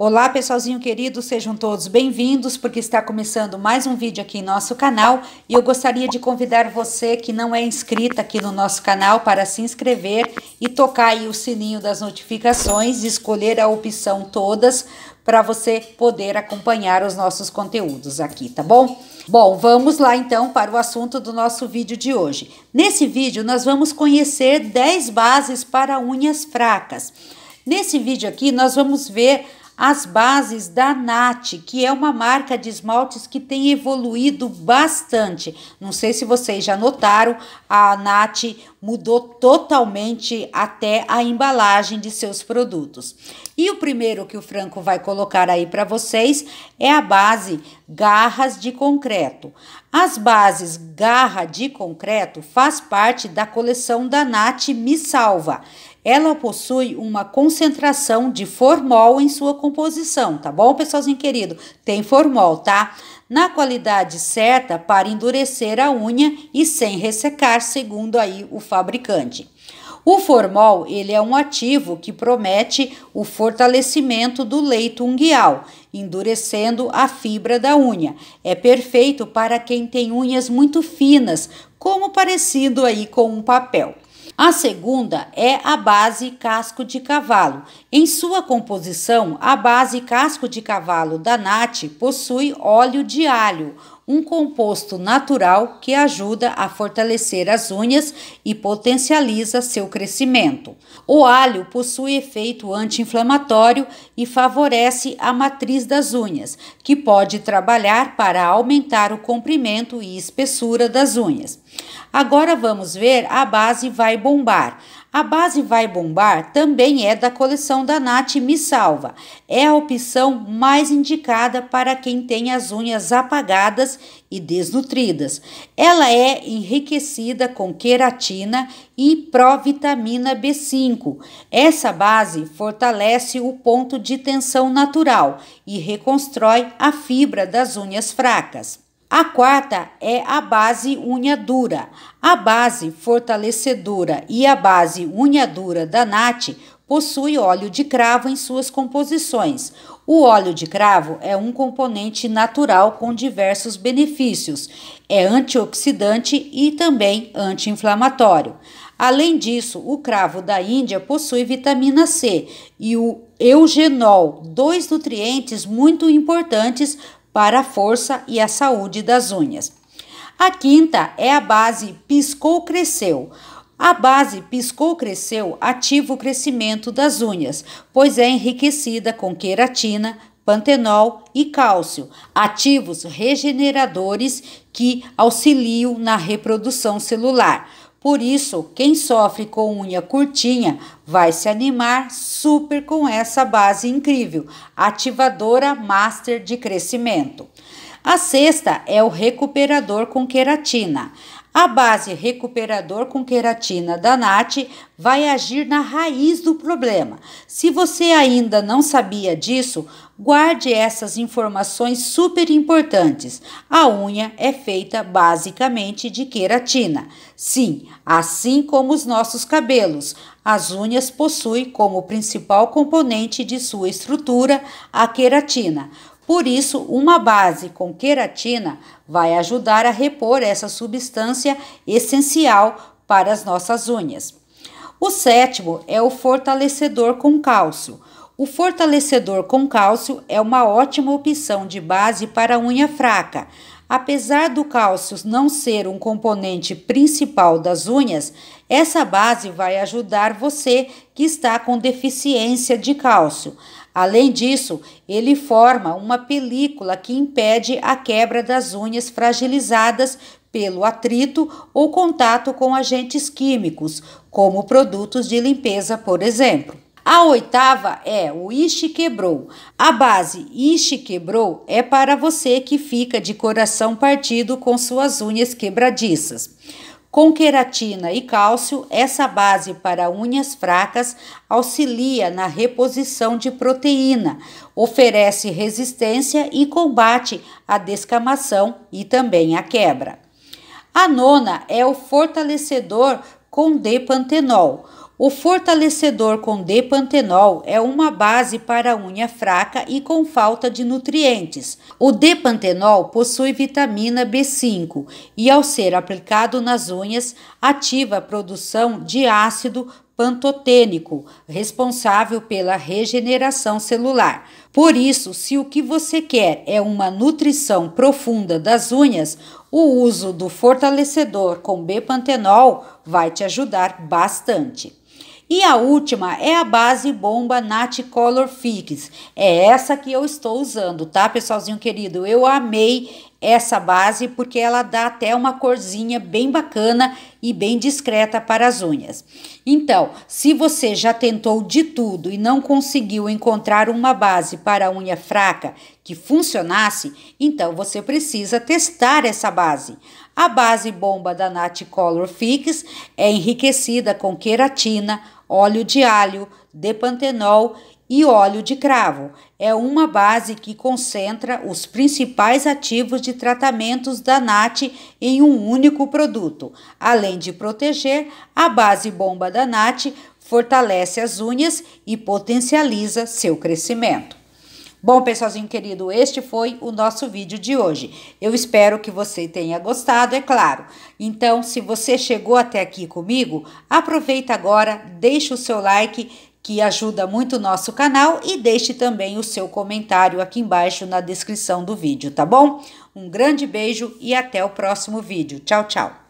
Olá, pessoalzinho querido, sejam todos bem-vindos, porque está começando mais um vídeo aqui em nosso canal e eu gostaria de convidar você que não é inscrita aqui no nosso canal para se inscrever e tocar aí o sininho das notificações, escolher a opção todas para você poder acompanhar os nossos conteúdos aqui, tá bom? Bom, vamos lá então para o assunto do nosso vídeo de hoje. Nesse vídeo nós vamos conhecer 10 bases para unhas fracas. Nesse vídeo aqui nós vamos ver as bases da Nat, que é uma marca de esmaltes que tem evoluído bastante. Não sei se vocês já notaram, a Nat mudou totalmente até a embalagem de seus produtos. E o primeiro que o Franco vai colocar aí para vocês é a base Garras de Concreto. As bases Garra de Concreto faz parte da coleção da Nat Me Salva ela possui uma concentração de formol em sua composição, tá bom, pessoalzinho querido? Tem formol, tá? Na qualidade certa para endurecer a unha e sem ressecar, segundo aí o fabricante. O formol, ele é um ativo que promete o fortalecimento do leito unguial, endurecendo a fibra da unha. É perfeito para quem tem unhas muito finas, como parecido aí com um papel. A segunda é a base casco de cavalo. Em sua composição, a base casco de cavalo da nat possui óleo de alho, um composto natural que ajuda a fortalecer as unhas e potencializa seu crescimento. O alho possui efeito anti-inflamatório e favorece a matriz das unhas, que pode trabalhar para aumentar o comprimento e espessura das unhas. Agora vamos ver a base vai bombar. A base Vai Bombar também é da coleção da Nath Me Salva. É a opção mais indicada para quem tem as unhas apagadas e desnutridas. Ela é enriquecida com queratina e provitamina B5. Essa base fortalece o ponto de tensão natural e reconstrói a fibra das unhas fracas. A quarta é a base unha dura. A base fortalecedora e a base unha dura da Nati possui óleo de cravo em suas composições. O óleo de cravo é um componente natural com diversos benefícios. É antioxidante e também anti-inflamatório. Além disso, o cravo da Índia possui vitamina C e o eugenol, dois nutrientes muito importantes para a força e a saúde das unhas. A quinta é a base piscou-cresceu. A base piscou-cresceu ativa o crescimento das unhas, pois é enriquecida com queratina, pantenol e cálcio, ativos regeneradores que auxiliam na reprodução celular. Por isso, quem sofre com unha curtinha vai se animar super com essa base incrível, ativadora master de crescimento. A sexta é o recuperador com queratina. A base recuperador com queratina da NAT vai agir na raiz do problema. Se você ainda não sabia disso, guarde essas informações super importantes. A unha é feita basicamente de queratina. Sim, assim como os nossos cabelos, as unhas possuem como principal componente de sua estrutura a queratina. Por isso, uma base com queratina vai ajudar a repor essa substância essencial para as nossas unhas. O sétimo é o fortalecedor com cálcio. O fortalecedor com cálcio é uma ótima opção de base para unha fraca. Apesar do cálcio não ser um componente principal das unhas, essa base vai ajudar você que está com deficiência de cálcio Além disso, ele forma uma película que impede a quebra das unhas fragilizadas pelo atrito ou contato com agentes químicos, como produtos de limpeza, por exemplo. A oitava é o Ishi quebrou. A base Ishi quebrou é para você que fica de coração partido com suas unhas quebradiças. Com queratina e cálcio, essa base para unhas fracas auxilia na reposição de proteína, oferece resistência e combate a descamação e também a quebra. A nona é o fortalecedor com D-pantenol. O fortalecedor com depantenol é uma base para unha fraca e com falta de nutrientes. O depantenol possui vitamina B5 e, ao ser aplicado nas unhas, ativa a produção de ácido pantotênico, responsável pela regeneração celular. Por isso, se o que você quer é uma nutrição profunda das unhas, o uso do fortalecedor com bepantenol vai te ajudar bastante. E a última é a base bomba Nat Color Fix. É essa que eu estou usando, tá, pessoalzinho querido? Eu amei essa base porque ela dá até uma corzinha bem bacana e bem discreta para as unhas. Então, se você já tentou de tudo e não conseguiu encontrar uma base para unha fraca que funcionasse, então você precisa testar essa base. A base bomba da Nat Color Fix é enriquecida com queratina, óleo de alho, depantenol e óleo de cravo. É uma base que concentra os principais ativos de tratamentos da NAT em um único produto. Além de proteger, a base bomba da NAT fortalece as unhas e potencializa seu crescimento. Bom, pessoalzinho querido, este foi o nosso vídeo de hoje. Eu espero que você tenha gostado, é claro. Então, se você chegou até aqui comigo, aproveita agora, deixa o seu like que ajuda muito o nosso canal e deixe também o seu comentário aqui embaixo na descrição do vídeo, tá bom? Um grande beijo e até o próximo vídeo. Tchau, tchau!